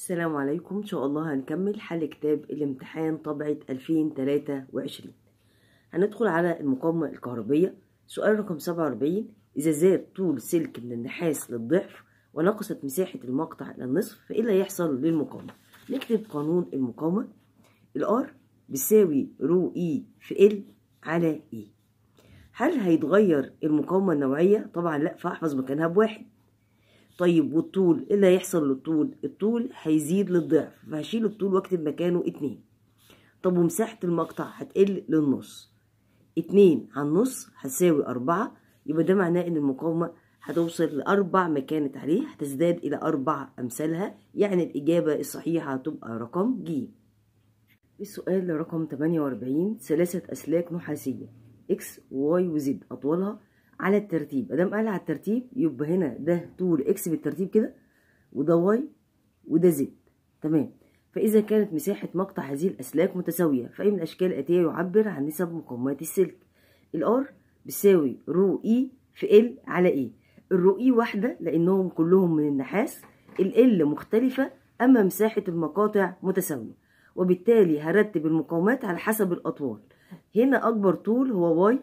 السلام عليكم ان شاء الله هنكمل حل كتاب الامتحان طبعة 2023 هندخل على المقاومة الكهربية سؤال رقم 47 إذا زاد طول سلك من النحاس للضعف ونقصت مساحة المقطع للنصف فإيه اللي هيحصل للمقاومة نكتب قانون المقاومة الار بيساوي رو اي في ال على اي هل هيتغير المقاومة النوعية طبعا لا فاحفظ مكانها بواحد طيب والطول ايه اللي هيحصل للطول الطول هيزيد للضعف فهشيل الطول واكتب مكانه اتنين طب ومساحة المقطع هتقل للنص اتنين على النص هتساوي اربعة يبقى ده معناه ان المقاومة هتوصل لأربع ما كانت عليه هتزداد إلى أربع أمثالها يعني الإجابة الصحيحة هتبقى رقم ج إيه السؤال رقم 48 ثلاثة أسلاك نحاسية X و Y و Z أطولها على الترتيب ادام قال على الترتيب يبقى هنا ده طول اكس بالترتيب كده وده واي وده زد تمام فاذا كانت مساحه مقطع هذه الاسلاك متساويه فاي من الاشكال الاتيه يعبر عن نسب مقومات السلك الار بيساوي رو اي e في ال على اي الرو اي e واحده لانهم كلهم من النحاس ال مختلفه اما مساحه المقاطع متساويه وبالتالي هرتب المقاومات على حسب الاطوال هنا اكبر طول هو واي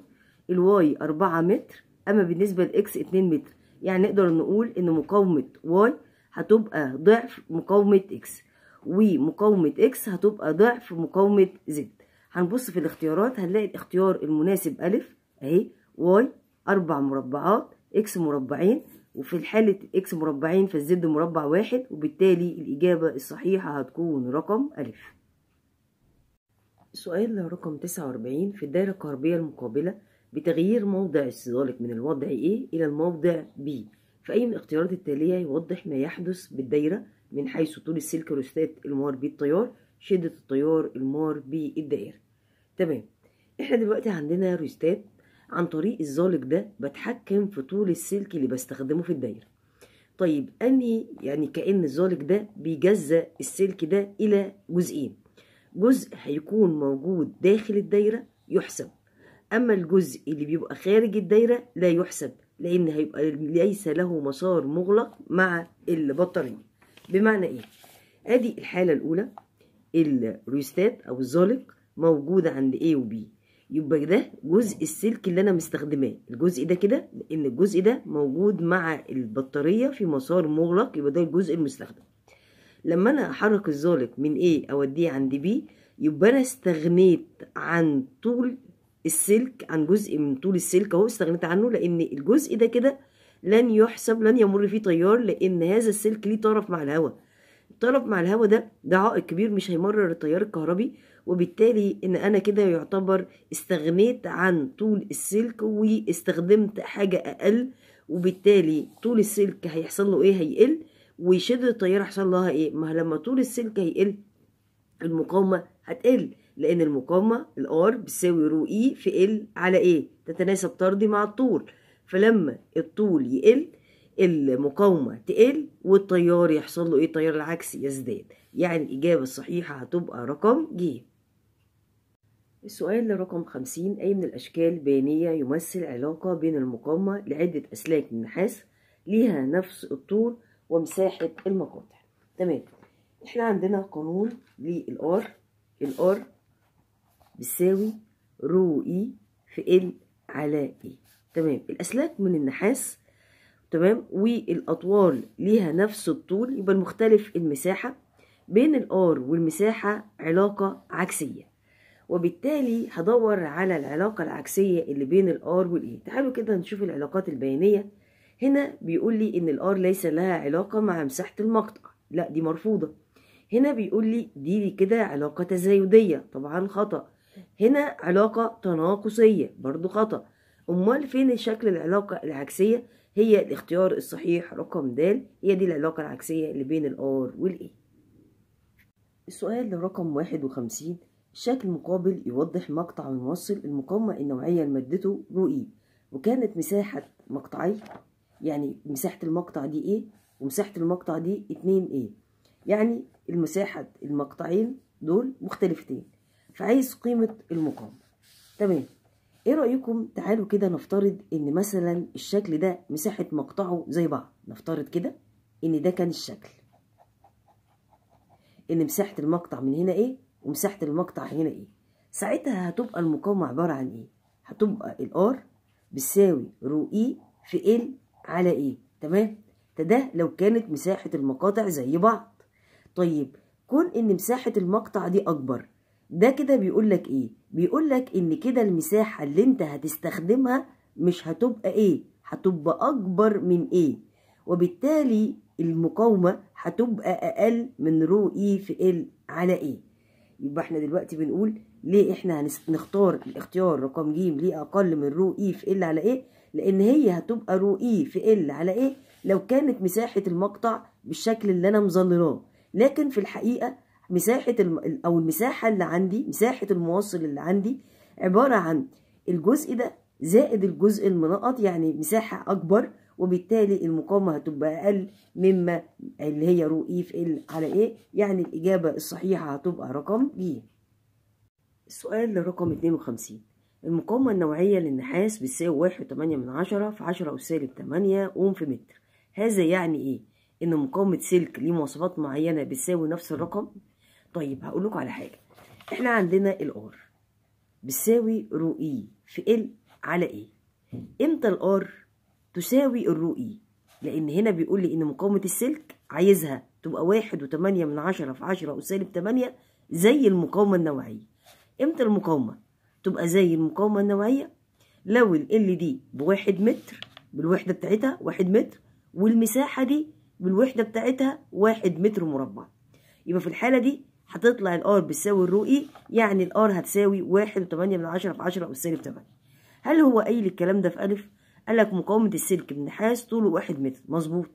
الواي 4 متر اما بالنسبه لاكس 2 متر يعني نقدر نقول ان مقاومه واي هتبقى ضعف مقاومه اكس ومقاومه اكس هتبقى ضعف مقاومه زد هنبص في الاختيارات هنلاقي الاختيار المناسب الف اهي واي اربع مربعات اكس مربعين وفي حالة اكس مربعين فالزد مربع واحد وبالتالي الإجابة الصحيحة هتكون رقم ألف. سؤال رقم تسعة وأربعين في الدائرة الكهربية المقابلة بتغيير موضع السيراليك من الوضع A إلى الموضع B فأي من الاختيارات التالية يوضح ما يحدث بالدايرة من حيث طول السلك الروستات المار بي التيار شدة التيار المار بالدائرة تمام احنا دلوقتي عندنا روستات عن طريق الزالق ده بتحكم في طول السلك اللي بستخدمه في الدايرة طيب انهي يعني كأن الزالق ده بيجزأ السلك ده إلى جزئين جزء هيكون موجود داخل الدايرة يحسب أما الجزء اللي بيبقى خارج الدايرة لا يحسب لأن هيبقى ليس له مسار مغلق مع البطارية بمعنى إيه؟ أدي الحالة الأولى الريستات أو الزالق موجود عند A و B يبقى ده جزء السلك اللي أنا مستخدماه الجزء ده كده لأن الجزء ده موجود مع البطارية في مسار مغلق يبقى ده الجزء المستخدم لما أنا أحرك الزالق من A أوديه عند B يبقى أنا استغنيت عن طول السلك عن جزء من طول السلك اهو استغنيت عنه لان الجزء ده كده لن يحسب لن يمر فيه تيار لان هذا السلك ليه طرف مع الهواء الطرف مع الهواء ده ده عائق كبير مش هيمرر التيار الكهربي وبالتالي ان انا كده يعتبر استغنيت عن طول السلك واستخدمت حاجه اقل وبالتالي طول السلك هيحصل له ايه هيقل وشده التيار هيحصل لها ايه ما لما طول السلك هيقل المقاومه هتقل لأن المقاومة الار بتساوي رو اي e في ال على ايه تتناسب طردي مع الطول فلما الطول يقل المقاومة تقل والتيار يحصل له ايه التيار العكسي يزداد يعني الإجابة الصحيحة هتبقى رقم ج السؤال رقم خمسين أي من الأشكال بيانية يمثل علاقة بين المقاومة لعدة أسلاك من ليها نفس الطول ومساحة المقاطع تمام احنا عندنا قانون للار الار بتساوي رو اي في ال على اي تمام الاسلاك من النحاس تمام والاطوال ليها نفس الطول يبقى المختلف المساحه بين الار والمساحه علاقه عكسيه وبالتالي هدور على العلاقه العكسيه اللي بين الار والاي تعالوا كده نشوف العلاقات البيانيه هنا بيقول لي ان الار ليس لها علاقه مع مساحه المقطع لا دي مرفوضه هنا بيقول لي دي كده علاقه تزايديه طبعا خطا هنا علاقة تناقصية برضو خطأ أمال فين شكل العلاقة العكسية هي الاختيار الصحيح رقم د هي دي العلاقة العكسية اللي بين الار والاي السؤال رقم واحد وخمسين شكل مقابل يوضح مقطع الموصل المقامة النوعية لمادته رو اي e. وكانت مساحة مقطعي يعني مساحة المقطع دي ايه ومساحة المقطع دي اتنين ايه يعني المساحة المقطعين دول مختلفتين فعايز قيمة المقام تمام ايه رأيكم تعالوا كده نفترض ان مثلا الشكل ده مساحة مقطعه زي بعض نفترض كده ان ده كان الشكل ان مساحة المقطع من هنا ايه ومساحة المقطع هنا ايه ساعتها هتبقى المقاومة عبارة عن ايه هتبقى الار بتساوي رو اي e في ال على ايه تمام ده ده لو كانت مساحة المقاطع زي بعض طيب كون ان مساحة المقطع دي اكبر ده كده بيقول لك ايه بيقول لك ان كده المساحه اللي انت هتستخدمها مش هتبقى ايه هتبقى اكبر من ايه وبالتالي المقاومه هتبقى اقل من رو اي في ال على ايه يبقى احنا دلوقتي بنقول ليه احنا هنختار الاختيار رقم ج ليه اقل من رو اي في ال على ايه لان هي هتبقى رو اي في ال على ايه لو كانت مساحه المقطع بالشكل اللي انا مظللاه لكن في الحقيقه مساحة الم... أو المساحة اللي عندي مساحة المواصل اللي عندي عبارة عن الجزء ده زائد الجزء المنقط يعني مساحة أكبر وبالتالي المقاومة هتبقى أقل مما اللي هي رو إي e في إل على إيه يعني الإجابة الصحيحة هتبقى رقم ج السؤال رقم 52 المقاومة النوعية للنحاس بتساوي واحد وتمانية من عشرة في 10 وسالب تمانية أوم في متر هذا يعني إيه؟ إن مقاومة سلك ليه مواصفات معينة بتساوي نفس الرقم؟ طيب هقول لكم على حاجه احنا عندنا الار بتساوي رو اي في ال على ايه امتى الار تساوي الرو اي لان هنا بيقول لي ان مقاومه السلك عايزها تبقى واحد وتمانية من عشرة في عشرة وسالب تمانية زي المقاومة النوعية امتى المقاومة؟ تبقى زي المقاومة النوعية لو ال دي بواحد متر بالوحدة بتاعتها واحد متر والمساحة دي بالوحدة بتاعتها واحد متر مربع يبقى في الحالة دي هتطلع الار بتساوي الرؤي يعني الار هتساوي واحد وتمانية من عشرة في عشرة أو سالب تمانية هل هو قايل الكلام ده في ألف؟ قالك مقاومة السلك بنحاس طوله واحد متر مظبوط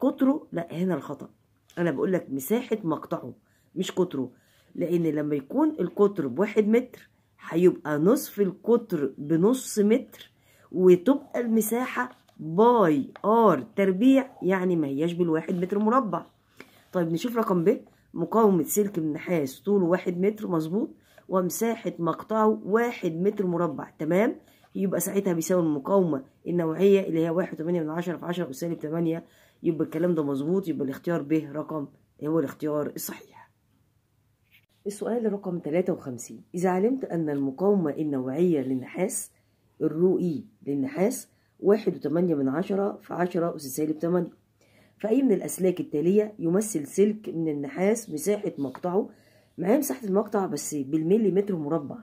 قطره لا هنا الخطأ أنا بقولك مساحة مقطعه مش قطره لأن لما يكون القطر بواحد متر هيبقى نصف القطر بنص متر وتبقى المساحة باي ار تربيع يعني ما هياش بالواحد متر مربع طيب نشوف رقم ب مقاومة سلك النحاس طوله واحد متر مظبوط ومساحة مقطعه واحد متر مربع تمام يبقى ساعتها بيساوي المقاومة النوعية اللي هي واحد وثمانية من عشرة في عشرة سالب تمانية يبقى الكلام ده مظبوط يبقى الاختيار ب رقم هو الاختيار الصحيح السؤال رقم تلاتة وخمسين إذا علمت أن المقاومة النوعية للنحاس الرو إي للنحاس واحد وثمانية من عشرة في عشرة أس سالب تمانية فأي من الأسلاك التالية يمثل سلك من النحاس مساحة مقطعه معايا مساحة المقطع بس بالملي متر مربع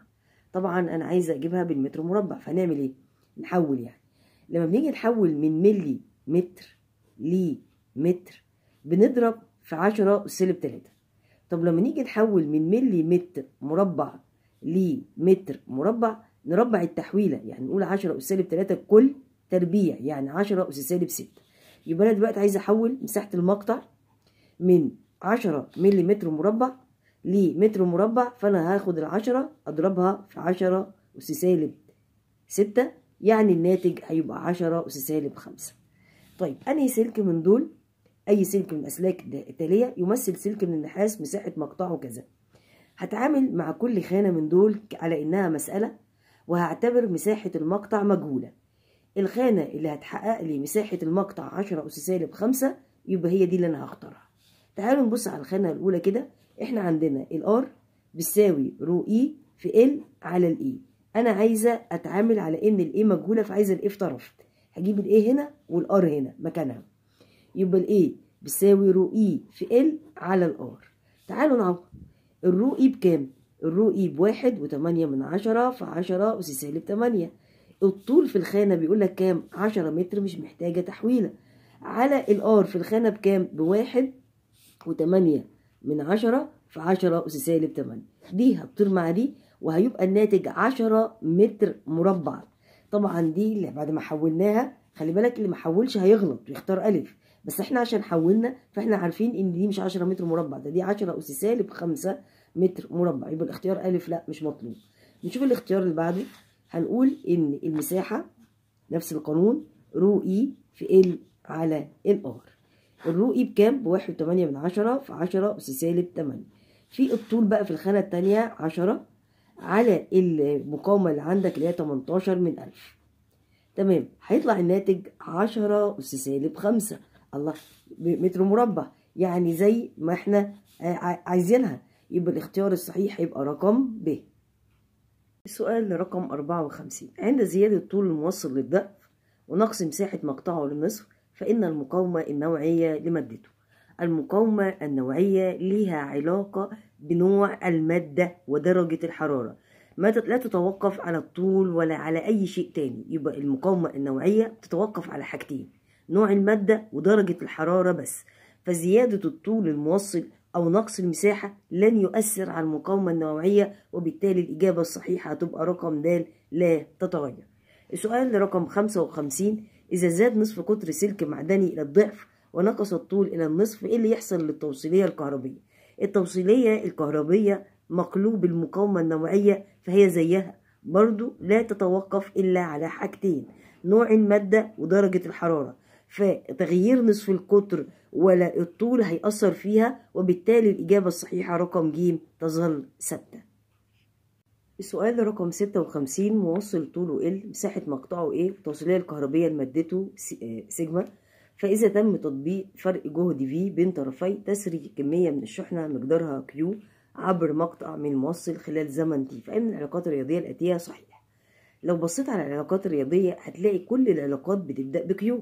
طبعا أنا عايزة أجيبها بالمتر مربع فنعمل إيه؟ نحول يعني لما بنيجي نحول من ملي متر لمتر بنضرب في عشرة سالب تلاتة طب لما نيجي نحول من ملي متر مربع لمتر مربع نربع التحويلة يعني نقول عشرة أس سالب تلاتة كل تربيع يعني عشرة أس سالب ستة يبقى انا دلوقتي عايز احول مساحه المقطع من 10 ملم مربع لمتر مربع فانا هاخد العشرة اضربها في عشرة اس سالب ستة يعني الناتج هيبقى عشرة اس سالب خمسة طيب انهي سلك من دول اي سلك من الاسلاك التالية يمثل سلك من النحاس مساحة مقطعه كذا هتعامل مع كل خانة من دول على انها مسألة وهعتبر مساحة المقطع مجهولة الخانة اللي هتحقق لي مساحة المقطع عشرة أس سالب خمسة يبقى هي دي اللي أنا هختارها تعالوا نبص على الخانة الأولى كده إحنا عندنا الآر بتساوي رو إي e في ال على e. الإي أنا عايزة أتعامل على إن الإي مجهولة فعايزة في طرف هجيب الإيه هنا والآر هنا مكانها يبقى الإيه بتساوي رو إي e في ال على الآر تعالوا نعوض الرو إي بكام؟ الرو إي بواحد وتمانية من عشرة في عشرة أس سالب تمانية الطول في الخانة بيقول لك كام عشرة متر مش محتاجة تحويلة على الار في الخانة بكام بواحد وتمانية من عشرة في عشرة أس سالب تمانية دي هتطير مع دي وهيبقى الناتج عشرة متر مربع طبعا دي اللي بعد ما حولناها خلي بالك اللي ما حولش هيغلط ويختار ألف بس احنا عشان حولنا فاحنا عارفين ان دي مش 10 متر مربع ده دي 10 أس سالب 5 متر مربع يبقى الاختيار ألف لا مش مطلوب نشوف الاختيار اللي بعده هنقول إن المساحة نفس القانون رو إي في ال على ال ار الرو إي بكام؟ بواحد وتمانية من عشرة في عشرة أس سالب تمانية في الطول بقى في الخانة التانية عشرة على المقاومة اللي عندك اللي هي تمنتاشر من ألف تمام هيطلع الناتج عشرة أس سالب خمسة الله متر مربع يعني زي ما احنا آه، عايزينها يبقى الاختيار الصحيح هيبقى رقم ب السؤال رقم 54 عند زيادة طول الموصل للدف ونقص مساحة مقطعه لنصف فإن المقاومة النوعية لمادته المقاومة النوعية لها علاقة بنوع المادة ودرجة الحرارة ما لا تتوقف على الطول ولا على أي شيء تاني يبقى المقاومة النوعية تتوقف على حاجتين نوع المادة ودرجة الحرارة بس فزيادة الطول الموصل أو نقص المساحة لن يؤثر على المقاومة النووية وبالتالي الإجابة الصحيحة هتبقى رقم د لا تتغير السؤال رقم 55 إذا زاد نصف قطر سلك معدني إلى الضعف ونقص الطول إلى النصف إيه اللي يحصل للتوصيلية الكهربية التوصيلية الكهربية مقلوب المقاومة النوعية فهي زيها برضو لا تتوقف إلا على حاجتين نوع المادة ودرجة الحرارة فتغيير نصف القطر ولا الطول هيأثر فيها وبالتالي الإجابة الصحيحة رقم ج تظل ثابتة السؤال رقم 56 موصل طوله ال إيه؟ مساحة مقطعه ايه والتوصيلية الكهربية لمادته آه، سيجما فإذا تم تطبيق فرق جهد V بين طرفي تسري كمية من الشحنة مقدارها Q عبر مقطع من موصل خلال زمن T فإن العلاقات الرياضية الآتية صحيحة لو بصيت على العلاقات الرياضية هتلاقي كل العلاقات بتبدأ بكيو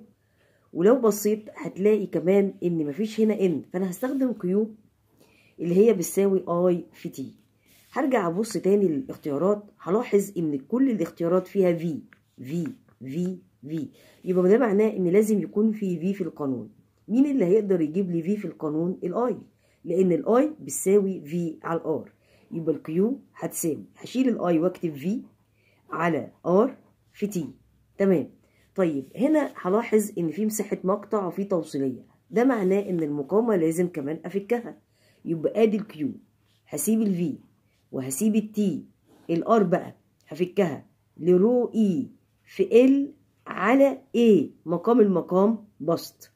ولو بصيت هتلاقي كمان ان مفيش هنا ان فانا هستخدم كيو اللي هي بتساوي اي في تي هرجع ابص تاني للاختيارات هلاحظ ان كل الاختيارات فيها في في في في يبقى ده معناه ان لازم يكون في في في القانون مين اللي هيقدر يجيب لي في في القانون الاي لان الاي بتساوي في على الار يبقى الكيو هتساوي هشيل الاي واكتب في على ار في تي تمام طيب هنا هلاحظ ان في مساحه مقطع وفي توصيليه ده معناه ان المقاومه لازم كمان افكها يبقى ادي الكيو هسيب الفي وهسيب التي الار بقى هفكها لرو اي e في ال على ايه مقام المقام بسط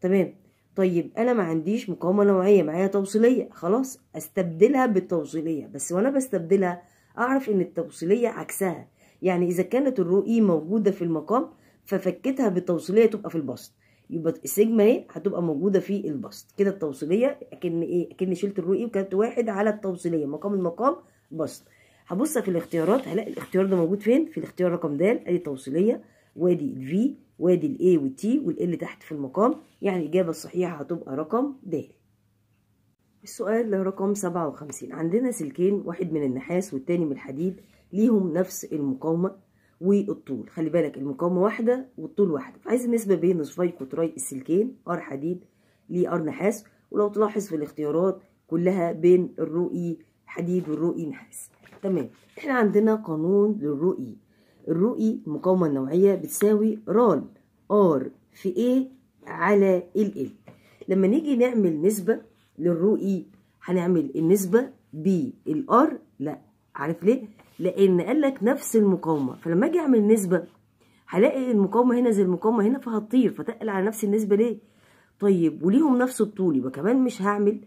تمام طيب انا ما عنديش مقاومه نوعيه معايا توصيليه خلاص استبدلها بالتوصيليه بس وانا بستبدلها اعرف ان التوصيليه عكسها يعني اذا كانت الرو اي e موجوده في المقام ففكتها بالتوصيليه تبقى في البسط يبقى السيجما اهي هتبقى موجوده في البسط كده التوصيليه اكن ايه اكن شلت الرؤية وكتبت واحد على التوصيليه مقام المقام بسط هبص في الاختيارات هلاقي الاختيار ده موجود فين في الاختيار رقم د ادي التوصيليه وادي الفي وادي الاي والتي والال تحت في المقام يعني الاجابه الصحيحه هتبقى رقم د السؤال رقم 57 عندنا سلكين واحد من النحاس والتاني من الحديد ليهم نفس المقاومه والطول خلي بالك المقاومه واحده والطول واحده عايز النسبه بين نصفي قطري السلكين ار حديد لار نحاس ولو تلاحظ في الاختيارات كلها بين الرقي حديد والرقي نحاس تمام احنا عندنا قانون للرقي الرقي المقاومه النوعيه بتساوي رال ار في ايه على ال ال لما نيجي نعمل نسبه للرقي هنعمل النسبه بالار لا عارف ليه لان قال لك نفس المقاومه فلما اجي اعمل نسبه هلاقي المقاومه هنا زي المقاومه هنا فهتطير فتقل على نفس النسبه ليه طيب وليهم نفس الطول يبقى كمان مش هعمل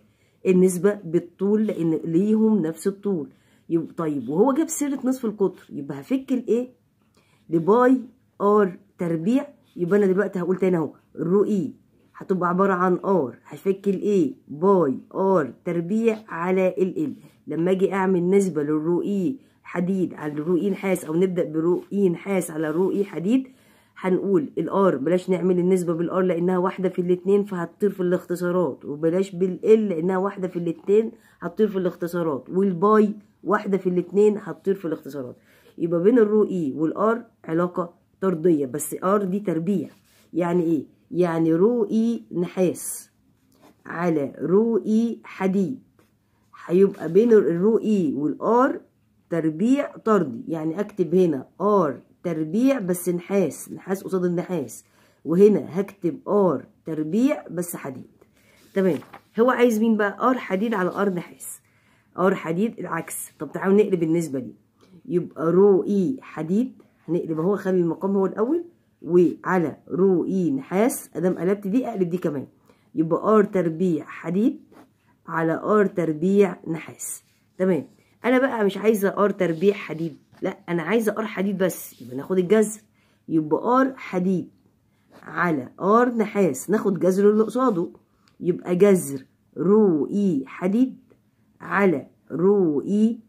النسبه بالطول لان ليهم نفس الطول يبقى طيب وهو جاب سيره نصف القطر يبقى هفك الايه لباي ار تربيع يبقى انا دلوقتي هقول تاني اهو الرو اي هتبقى عباره عن ار هفك الايه باي ار تربيع على ال ال لما اجي اعمل نسبه للرو اي حديد على الرو نحاس او نبدا برو نحاس على الرو حديد هنقول الار بلاش نعمل النسبه بالار لانها واحده في الاثنين فهتطير في الاختصارات وبلاش بالال لانها واحده في الاثنين هتطير في الاختصارات والباي واحده في الاثنين هتطير في الاختصارات يبقى بين الرو اي والار علاقه طرديه بس ار دي تربيع يعني ايه يعني رو اي نحاس على رو اي حديد هيبقى بين الرو اي والار تربيع طردي يعني اكتب هنا ار تربيع بس نحاس نحاس قصاد النحاس وهنا هكتب ار تربيع بس حديد تمام هو عايز مين بقى ار حديد على ار نحاس ار حديد العكس طب تعالوا نقلب النسبه دي يبقى رو اي حديد هنقلب اهو خلي المقام هو الاول وعلى رو اي نحاس ادام قلبت دي اقلب دي كمان يبقى ار تربيع حديد على ار تربيع نحاس تمام انا بقى مش عايزه ار تربيع حديد لا انا عايزه ار حديد بس يبقى ناخد الجذر يبقى ار حديد على ار نحاس ناخد جذر اللي قصاده يبقى جذر رو اي حديد على رو اي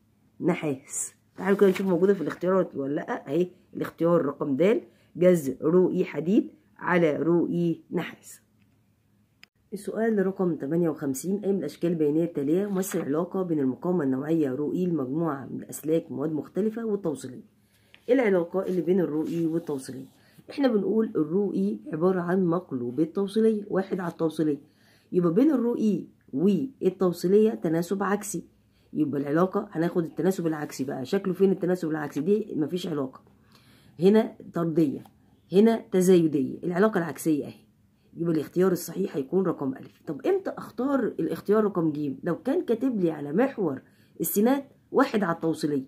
نحاس تعالوا كده نشوف موجوده في الاختيارات ولا لا اهي الاختيار رقم د جذر رو اي حديد على رو اي نحاس السؤال رقم 58 أي من الأشكال البيانية التالية ممثل علاقة بين المقاومة النوعية رؤي لمجموعة من الأسلاك مواد مختلفة والتوصيلية إيه العلاقة اللي بين الرؤي والتوصيلية إحنا بنقول الرؤي عبارة عن مقلوب التوصيلية واحد على التوصيلية يبقى بين الرؤي والتوصيلية تناسب عكسي يبقى العلاقة هناخد التناسب العكسي بقى شكله فين التناسب العكسي دي مفيش علاقة هنا طردية هنا تزايدية العلاقة العكسية أهي يبقى الاختيار الصحيح هيكون رقم ألف طب إمتى أختار الاختيار رقم ج لو كان كاتب لي على محور السينات واحد على التوصيلية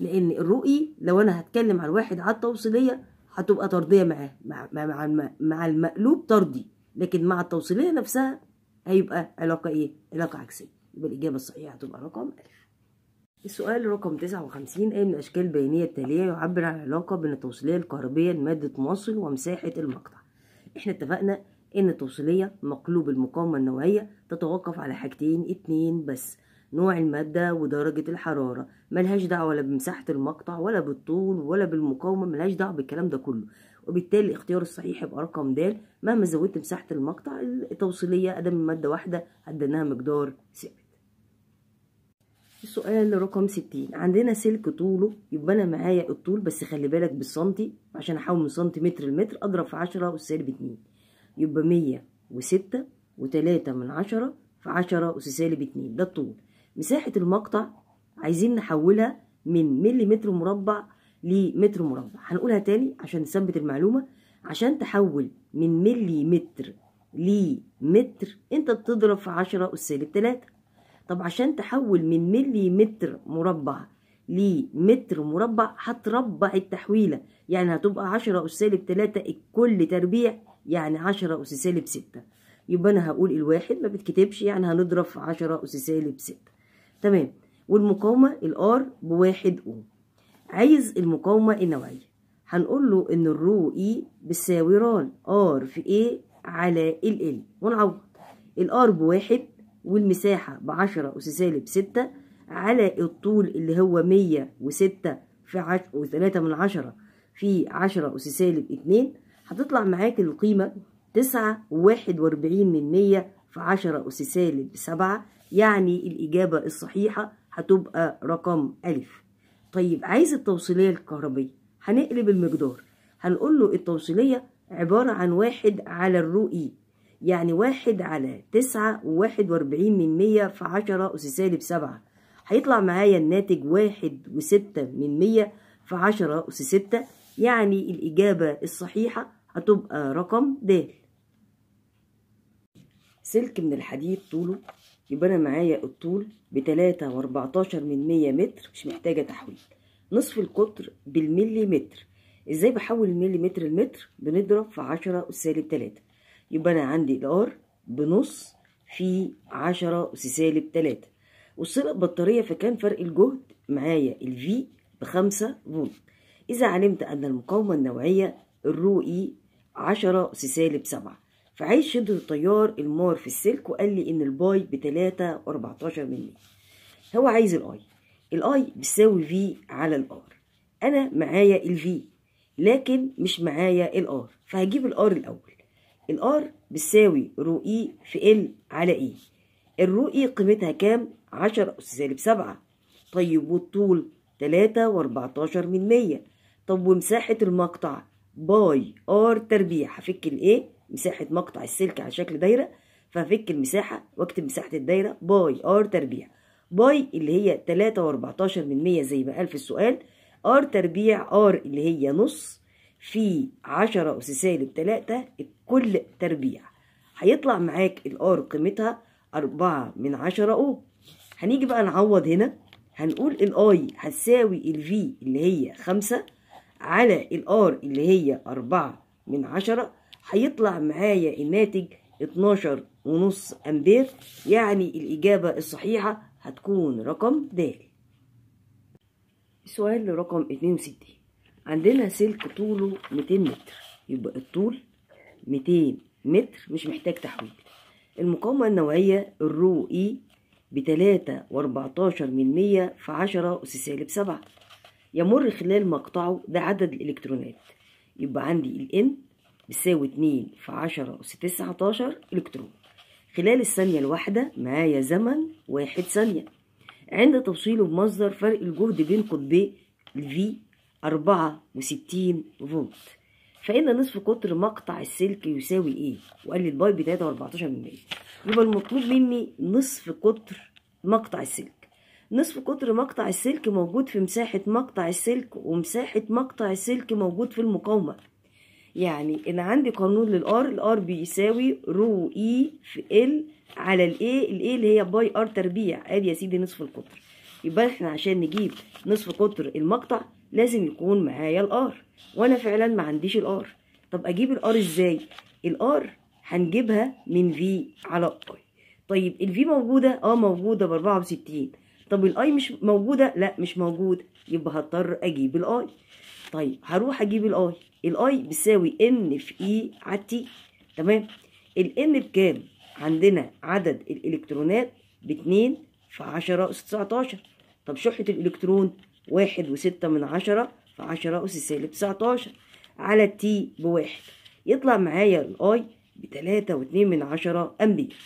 لأن الرؤي لو أنا هتكلم على واحد على التوصيلية هتبقى طردية معاه مع, مع, مع, مع المقلوب طردي لكن مع التوصيلية نفسها هيبقى علاقة إيه؟ علاقة عكسية يبقى الإجابة الصحيحة هتبقى رقم ألف السؤال رقم 59 أي من الأشكال البيانية التالية يعبر عن العلاقة بين التوصيلية الكهربية لمادة موصل ومساحة المقطع احنا اتفقنا ان التوصيليه مقلوب المقاومه النوعيه تتوقف على حاجتين اتنين بس نوع المادة ودرجة الحرارة ملهاش دعوة ولا بمساحة المقطع ولا بالطول ولا بالمقاومة ملهاش دعوة بالكلام ده كله وبالتالي الاختيار الصحيح يبقى رقم د مهما زودت مساحة المقطع التوصيلية أدام المادة واحدة عدناها مقدار ثابت السؤال رقم ستين عندنا سلك طوله يبقى انا معايا الطول بس خلي بالك بالسنتي عشان احول من سنتي متر لمتر اضرب في عشرة وسالب اتنين يبقى مية وستة وتلاتة من عشرة في عشرة أس سالب اتنين ده الطول مساحة المقطع عايزين نحولها من مليمتر مربع لمتر مربع هنقولها تاني عشان نثبت المعلومة عشان تحول من مليمتر لمتر انت بتضرب في عشرة أس سالب تلاتة طب عشان تحول من ملي متر مربع لمتر مربع هتربع التحويلة يعني هتبقى عشرة أس سالب تلاتة الكل تربيع يعني عشرة أس سالب ستة يبقى أنا هقول الواحد ما بتكتبش يعني هنضرب في عشرة أس سالب ستة تمام والمقاومة الآر بواحد أو عايز المقاومة النوعية هنقول له إن الرو إي بتساوي ران آر في إيه على ال ال ونعوض الآر بواحد والمساحة بعشرة أس سالب ستة على الطول اللي هو مية وستة في عش... وثلاثة من عشرة في عشرة أس سالب اتنين هتطلع معاك القيمة تسعة وواحد وأربعين من مية في عشرة أس سالب سبعة يعني الإجابة الصحيحة هتبقى رقم ألف طيب عايز التوصيلية الكهربية هنقلب المقدار هنقول له التوصيلية عبارة عن واحد على الرو إي يعني واحد على تسعة وواحد واربعين من مية في عشرة أس سالب سبعة هيطلع معايا الناتج واحد وستة من مية في عشرة أس ستة يعني الإجابة الصحيحة هتبقى رقم د سلك من الحديد طوله يبقى أنا معايا الطول بتلاتة واربعتاشر من مية متر مش محتاجة تحويل نصف القطر بالمليمتر ازاي بحول المليمتر المتر بنضرب في عشرة أس سالب تلاتة يبقى أنا عندي الآر بنص في عشرة أس سالب تلاتة والصلة البطارية فكان فرق الجهد معايا الفي بخمسة فولت إذا علمت أن المقاومة النوعية الرو إي عشرة أس سالب سبعة فعايز شدة التيار المار في السلك وقال لي إن الباي بتلاتة وأربعتاشر ملي هو عايز الآي الآي بتساوي في على الآر أنا معايا الفي لكن مش معايا الآر فهجيب الآر الأول الار بتساوي رو اي في ال على اي الرو اي قيمتها كام عشرة أس سالب سبعة طيب والطول تلاتة واربعتاشر من مية طب ومساحة المقطع باي ار تربيع هفك الايه مساحة مقطع السلك على شكل دايرة فهفك المساحة واكتب مساحة الدايرة باي ار تربيع باي اللي هي تلاتة واربعتاشر من مية زي ما قال في السؤال ار تربيع ار اللي هي نص في عشرة أس سالب تلاتة الكل تربيع هيطلع معاك الآر قيمتها أربعة من عشرة أو هنيجي بقى نعوض هنا هنقول الآي هتساوي الفي اللي هي خمسة على الآر اللي هي أربعة من عشرة هيطلع معايا الناتج اتناشر ونص أمبير يعني الإجابة الصحيحة هتكون رقم د السؤال رقم اتنين وستين عندنا سلك طوله 200 متر يبقى الطول 200 متر مش محتاج تحويل المقاومة النوعية الرو اي بتلاتة واربعتاشر من مية في عشرة أس سالب سبعة يمر خلال مقطعه ده عدد الإلكترونات يبقى عندي الإن بتساوي اتنين في عشرة أس تسعتاشر إلكترون خلال الثانية الواحدة معايا زمن واحد ثانية عند توصيله بمصدر فرق الجهد بين قطبي الفي 64 فولت فإن نصف قطر مقطع السلك يساوي إيه؟ وقال لي الباي بتاعتها 14 من يبقى المطلوب مني نصف قطر مقطع السلك نصف قطر مقطع السلك موجود في مساحة مقطع السلك ومساحة مقطع السلك موجود في المقاومة يعني أنا عندي قانون للآر الآر بيساوي رو إي في ال على الإي الإي اللي هي باي آر تربيع آدي يا سيدي نصف القطر يبقى احنا عشان نجيب نصف قطر المقطع لازم يكون معايا الار وانا فعلا ما عنديش الار طب اجيب الار ازاي الار هنجيبها من في على اي طيب الفي موجوده اه موجوده ب 64 طب الاي مش موجوده لا مش موجوده يبقى هضطر اجيب الاي طيب هروح اجيب الاي الاي بيساوي ان في اي e على تي تمام الان بكام عندنا عدد الالكترونات ب 2 في 10 اس 19 طب شحنه الالكترون واحد وستة من عشرة في عشرة أس سالب تسعتاشر على التي بواحد يطلع معايا الأي بتلاتة واتنين من عشرة أمبير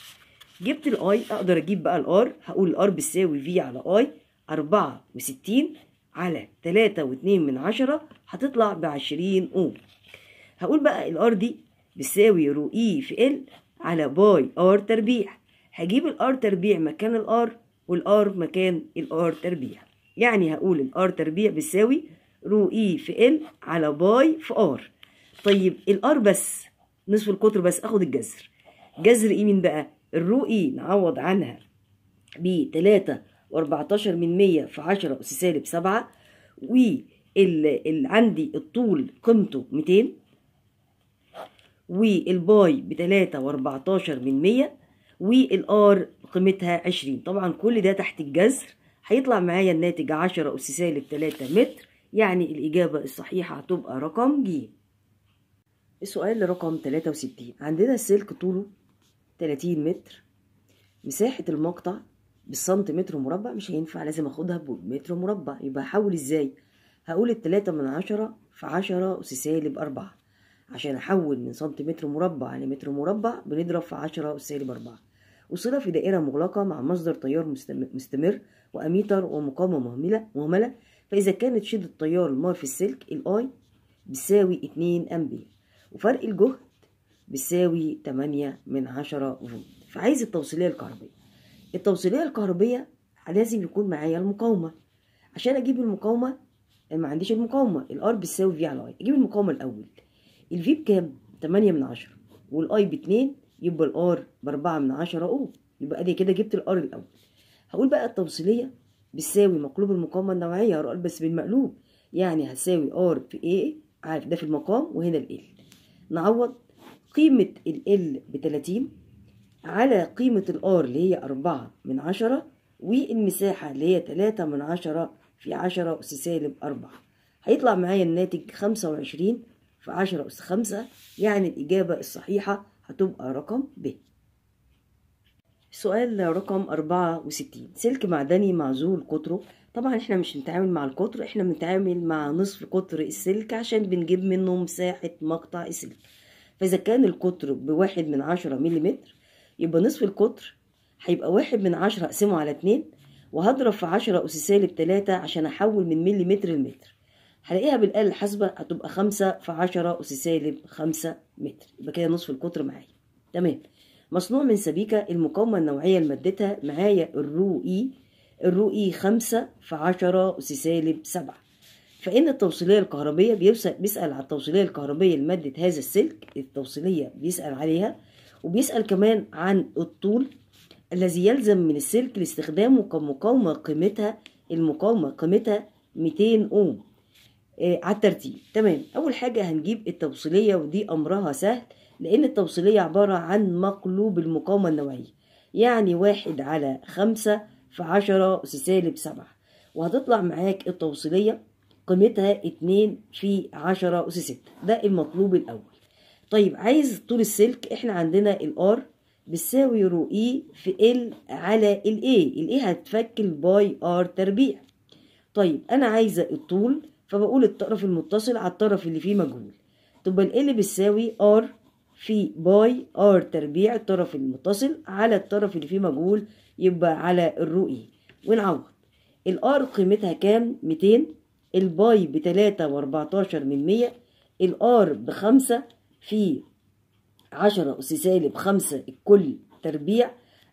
جبت الأي أقدر أجيب بقى الأر هقول الأر بتساوي في على أي أربعة وستين على تلاتة واتنين من عشرة هتطلع بعشرين أوم هقول بقى الأر دي بتساوي رو إي e في إل على باي ار تربيع هجيب الار تربيع مكان الار والار مكان الار تربيع يعني هقول الار تربيع بيساوي رو اي e في ال على باي في ار طيب الار بس نصف القطر بس اخد الجذر جذر ايه مين بقى الرو اي e، نعوض عنها ب 3 و14 من 100 في 10 اس سالب 7 و اللي عندي الطول قيمته 200 والباي ب 3 و14 من 100 والار قيمتها 20 طبعا كل ده تحت الجذر هيطلع معايا الناتج عشرة سالب تلاتة متر يعني الإجابة الصحيحة هتبقى رقم ج السؤال رقم تلاتة وستين عندنا السلك طوله تلاتين متر مساحة المقطع بالسنتيمتر مربع مش هينفع لازم اخدها بمتر مربع يبقى هحول ازاي هقول التلاتة من عشرة في عشرة أس سالب أربعة عشان أحول من سنتيمتر مربع لمتر مربع بنضرب في عشرة أس سالب أربعة وصلة في دائرة مغلقة مع مصدر تيار مستمر وأميتر ومقاومة مهملة, مهملة فإذا كانت شدة تيار المار في السلك الآي بتساوي 2 أمبير وفرق الجهد بتساوي 8 من 10 فولت فعايز التوصيلية الكهربية التوصيلية الكهربية لازم يكون معايا المقاومة عشان أجيب المقاومة ما عنديش المقاومة الار بتساوي في على اي أجيب المقاومة الأول الفي بكام؟ 8 من 10 والاي ب 2 يبقى الار باربعة من عشرة او يبقى ادي كده جبت الار الاول هقول بقى التوصيلية بتساوي مقلوب المقامة النوعية رأى بس بالمقلوب يعني هساوي ار في ايه عارف ده في المقام وهنا ال نعوض قيمة ال بتلاتين على قيمة الار اللي هي أربعة من عشرة والمساحة اللي هي تلاتة من عشرة في عشرة أس سالب أربعة هيطلع معايا الناتج خمسة وعشرين في عشرة أس خمسة يعني الإجابة الصحيحة هتبقى رقم ب سؤال رقم أربعة وستين سلك معدني معزول قطره طبعا احنا مش هنتعامل مع القطر احنا بنتعامل مع نصف قطر السلك عشان بنجيب منه مساحة مقطع السلك فإذا كان القطر بواحد من عشرة ملم يبقى نصف القطر هيبقى واحد من عشرة أقسمه على اتنين وهضرب في عشرة أس سالب تلاتة عشان أحول من ملم لمتر هلاقيها بالآلة الحاسبة هتبقى خمسة في عشرة أس سالب خمسة متر يبقى كده نصف القطر معايا تمام مصنوع من سبيكة المقاومة النوعية لمادتها معايا الرو إي الرو إي خمسة في عشرة أس سالب سبعة فإن التوصيلية الكهربية بيسأل على التوصيلية الكهربية لمادة هذا السلك التوصيلية بيسأل عليها وبيسأل كمان عن الطول الذي يلزم من السلك لاستخدامه كمقاومة قيمتها المقاومة قيمتها 200 أوم آه، على الترتيب تمام اول حاجه هنجيب التوصيليه ودي امرها سهل لان التوصيليه عباره عن مقلوب المقاومه النوعيه يعني واحد على خمسة في عشرة أس سالب سبعة وهتطلع معاك التوصيلية قيمتها اتنين في عشرة أس ستة ده المطلوب الأول طيب عايز طول السلك احنا عندنا الار بتساوي رو اي e في ال على الاي الاي هتفك باي ار تربيع طيب انا عايزه الطول فبقول الطرف المتصل على الطرف اللي فيه مجهول تبقى القلب بتساوي ار في باي ار تربيع الطرف المتصل على الطرف اللي فيه مجهول يبقى على الرؤي e. ونعوض الار قيمتها كام 200 الباي بتلاتة واربعتاشر من مية الار بخمسة في عشرة أس سالب خمسة الكل تربيع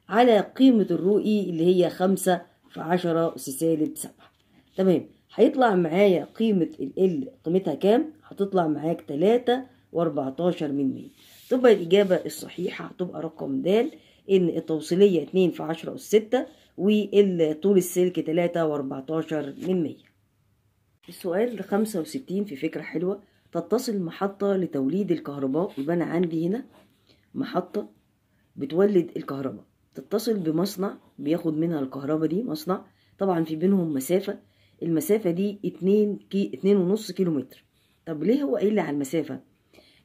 على قيمة الرؤي e اللي هي خمسة في عشرة أس سالب سبعة تمام هيطلع معايا قيمة ال L قيمتها كام؟ هتطلع معاك تلاتة واربعتاشر من مية تبقى الإجابة الصحيحة هتبقى رقم د إن التوصيلية اتنين في عشرة أس ستة والطول السلك تلاتة واربعتاشر من مية السؤال خمسة وستين في فكرة حلوة تتصل محطة لتوليد الكهرباء يبقى أنا عندي هنا محطة بتولد الكهرباء تتصل بمصنع بياخد منها الكهرباء دي مصنع طبعا في بينهم مسافة المسافة دي اتنين, كي اتنين ونص كيلو متر طب ليه هو قايل لي على المسافة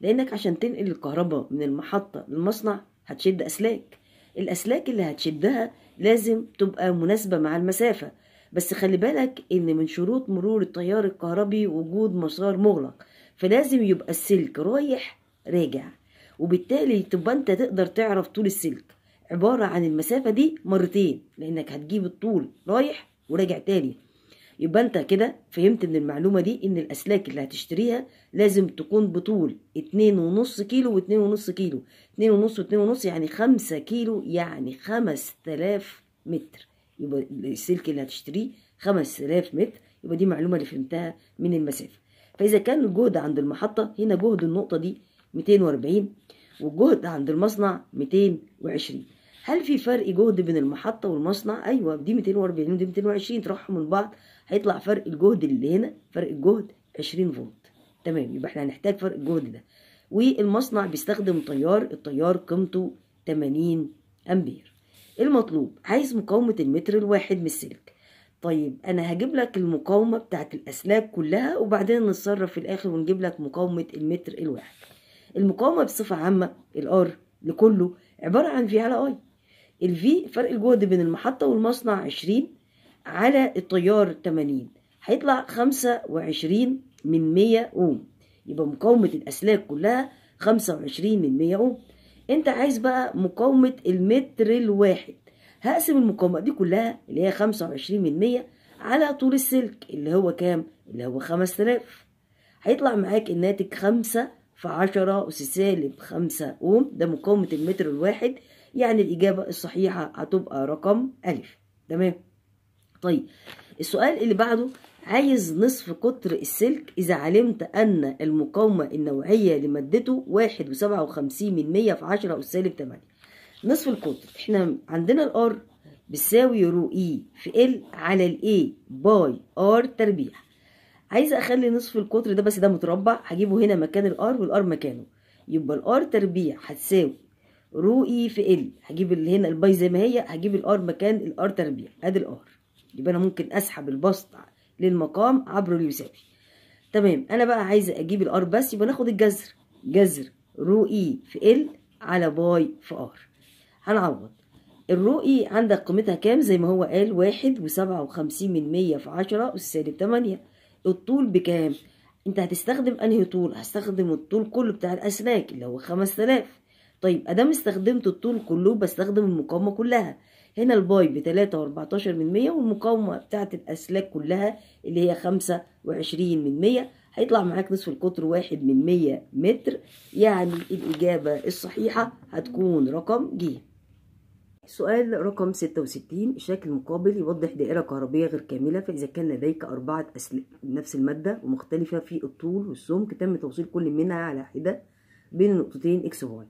لأنك عشان تنقل الكهرباء من المحطة للمصنع هتشد أسلاك الأسلاك اللي هتشدها لازم تبقى مناسبة مع المسافة بس خلي بالك إن من شروط مرور التيار الكهربي وجود مسار مغلق فلازم يبقى السلك رايح راجع وبالتالي تبقى انت تقدر تعرف طول السلك عبارة عن المسافة دي مرتين لأنك هتجيب الطول رايح وراجع تاني يبقى انت كده فهمت من المعلومه دي ان الاسلاك اللي هتشتريها لازم تكون بطول 2.5 كيلو و2.5 كيلو 2.5 و2.5 يعني 5 كيلو يعني 5000 متر يبقى السلك اللي هتشتريه 5000 متر يبقى دي معلومه اللي فهمتها من المسافه فاذا كان الجهد عند المحطه هنا جهد النقطه دي 240 والجهد عند المصنع 220 هل في فرق جهد بين المحطه والمصنع ايوه دي 240 ودي 220 تروحهم من بعض هيطلع فرق الجهد اللي هنا فرق الجهد 20 فولت تمام يبقى احنا هنحتاج فرق الجهد ده والمصنع بيستخدم تيار التيار قيمته 80 امبير المطلوب عايز مقاومة المتر الواحد من السلك طيب انا هجيب لك المقاومة بتاعه الاسلاك كلها وبعدين نتصرف في الاخر ونجيب لك مقاومة المتر الواحد المقاومة بصفة عامة الار لكله عبارة عن في على اي الفي فرق الجهد بين المحطة والمصنع 20 على التيار 80 هيطلع 25 من 100 اوم يبقى مقاومة الأسلاك كلها 25 من 100 اوم انت عايز بقى مقاومة المتر الواحد هقسم المقاومة دي كلها اللي هي 25 من 100 على طول السلك اللي هو كام؟ اللي هو 5000 هيطلع معاك الناتج 5 في 10 أس سالب 5 أوم ده مقاومة المتر الواحد يعني الإجابة الصحيحة هتبقى رقم ألف تمام طيب السؤال اللي بعده عايز نصف قطر السلك إذا علمت أن المقاومة النوعية لمادته واحد وسبعة وخمسين من مية في عشرة أس سالب تمانية نصف القطر احنا عندنا الار بتساوي رو اي e في ال على الاي باي ار تربيع عايزة أخلي نصف القطر ده بس ده متربع هجيبه هنا مكان الار والار مكانه يبقى الار تربيع هتساوي رو اي e في ال هجيب اللي هنا الباي زي ما هي هجيب الار مكان الار تربيع ادي الار يبقى انا ممكن اسحب البسط للمقام عبر اليساوي تمام انا بقى عايزه اجيب الار بس يبقى ناخد الجذر جذر رو اي في ال على باي في ار هنعوض الرو اي عندك قيمتها كام زي ما هو قال واحد وسبعة وخمسين من مية في عشرة سالب تمانية الطول بكام انت هتستخدم انهي طول هستخدم الطول كله بتاع الاسماك اللي هو خمس تلاف طيب ادام استخدمت الطول كله بستخدم المقامة كلها هنا الباي بتلاتة واربعتاشر من مية والمقاومة بتاعت الأسلاك كلها اللي هي خمسة وعشرين من مية هيطلع معاك نصف القطر واحد من مية متر يعني الإجابة الصحيحة هتكون رقم ج سؤال رقم ستة وستين المقابل يوضح دائرة كهربية غير كاملة فإذا كان لديك أربعة أسلاك نفس المادة ومختلفة في الطول والسمك تم توصيل كل منها على حدة بين النقطتين إكس واي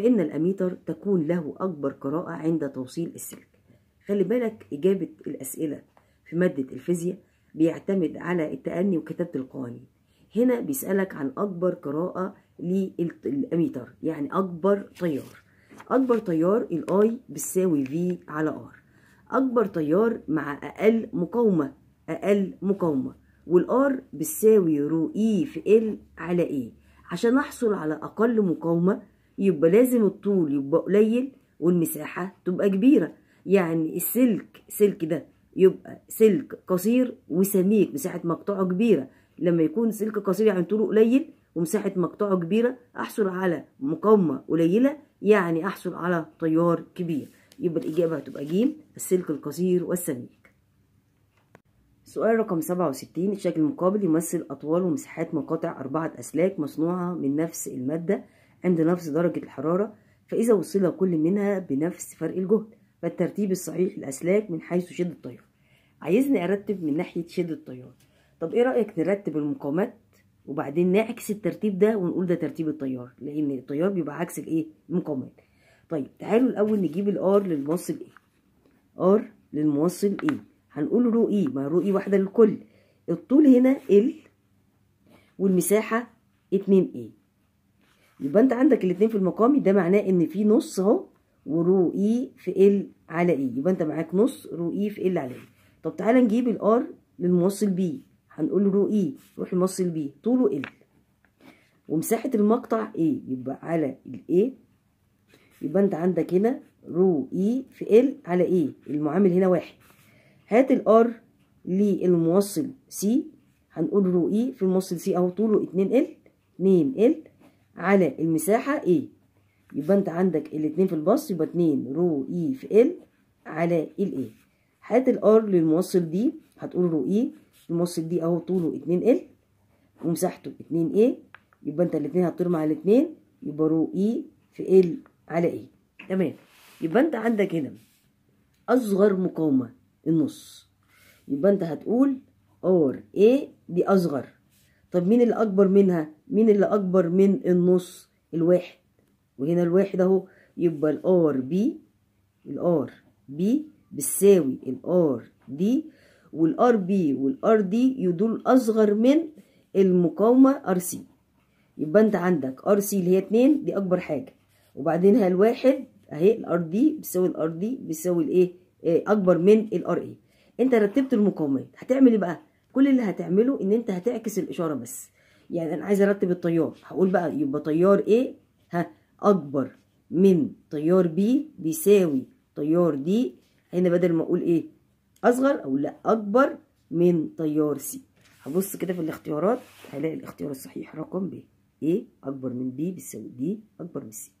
فإن الأميتر تكون له أكبر قراءة عند توصيل السلك خلي بالك إجابة الأسئلة في مادة الفيزياء بيعتمد على التأني وكتابة القوانين هنا بيسألك عن أكبر قراءة للأميتر يعني أكبر تيار أكبر تيار الآي بتساوي في على آر أكبر تيار مع أقل مقاومة أقل مقاومة والآر بتساوي رو إي e في ال على إيه عشان أحصل على أقل مقاومة يبقى لازم الطول يبقى قليل والمساحة تبقى كبيرة يعني السلك سلك ده يبقى سلك قصير وسميك مساحة مقطعه كبيرة لما يكون سلك قصير يعني طوله قليل ومساحة مقطعه كبيرة أحصل على مقاومة قليلة يعني أحصل على تيار كبير يبقى الإجابة هتبقى جيم السلك القصير والسميك سؤال رقم 67 الشكل المقابل يمثل أطوال ومساحات مقاطع أربعة أسلاك مصنوعة من نفس المادة عند نفس درجة الحرارة فإذا وصل كل منها بنفس فرق الجهد فالترتيب الصحيح للأسلاك من حيث شدة التيار عايزني أرتب من ناحية شدة التيار طب إيه رأيك نرتب المقاومات وبعدين نعكس الترتيب ده ونقول ده ترتيب التيار لأن التيار بيبقى عكس الإيه المقاومات طيب تعالوا الأول نجيب الآر للموصل إيه آر للموصل إيه هنقول رو إيه ما رو إيه واحدة للكل الطول هنا ال والمساحة 2 إيه يبقى انت عندك الاتنين في المقامي ده معناه ان في نص اهو ورو اي في ال على اي يبقى انت معاك نص رو اي في ال على اي طب تعالى نجيب الار للموصل بي هنقول له رو اي روح الموصل بي طوله ال ومساحه المقطع ايه يبقى على الايه يبقى انت عندك هنا رو اي في ال على ايه المعامل هنا واحد هات الار للموصل سي هنقول رو اي في الموصل سي اهو طوله 2 ال 2 ال على المساحة A يبقى انت عندك الاتنين في البسط يبقى اتنين رو اي في ال على ال A هات R للموصل دي هتقول رو اي e. الموصل دي اهو طوله اتنين ال ومساحته اتنين A يبقى انت الاتنين هتطير مع الاتنين يبقى رو اي e في ال على A تمام يبقى انت عندك هنا اصغر مقاومة النص يبقى انت هتقول R A دي اصغر طب مين اللي اكبر منها مين اللي اكبر من النص الواحد وهنا الواحد اهو يبقى الار بي الار بي بتساوي الار دي والار بي والار دي يدول اصغر من المقاومه ار سي يبقى انت عندك ار سي اللي هي اتنين دي اكبر حاجه وبعدين ها الواحد اهي الار دي بتساوي الار دي بتساوي الايه إيه، اكبر من الار اي انت رتبت المقاومات هتعمل ايه بقى كل اللي هتعمله ان انت هتعكس الاشاره بس يعني انا عايز ارتب التيار هقول بقى يبقى تيار ايه ها اكبر من تيار بي بيساوي تيار دي هنا بدل ما اقول ايه اصغر او لا اكبر من تيار سي هبص كده في الاختيارات هلاقي الاختيار الصحيح رقم ب ايه اكبر من بي بيساوي دي اكبر من سي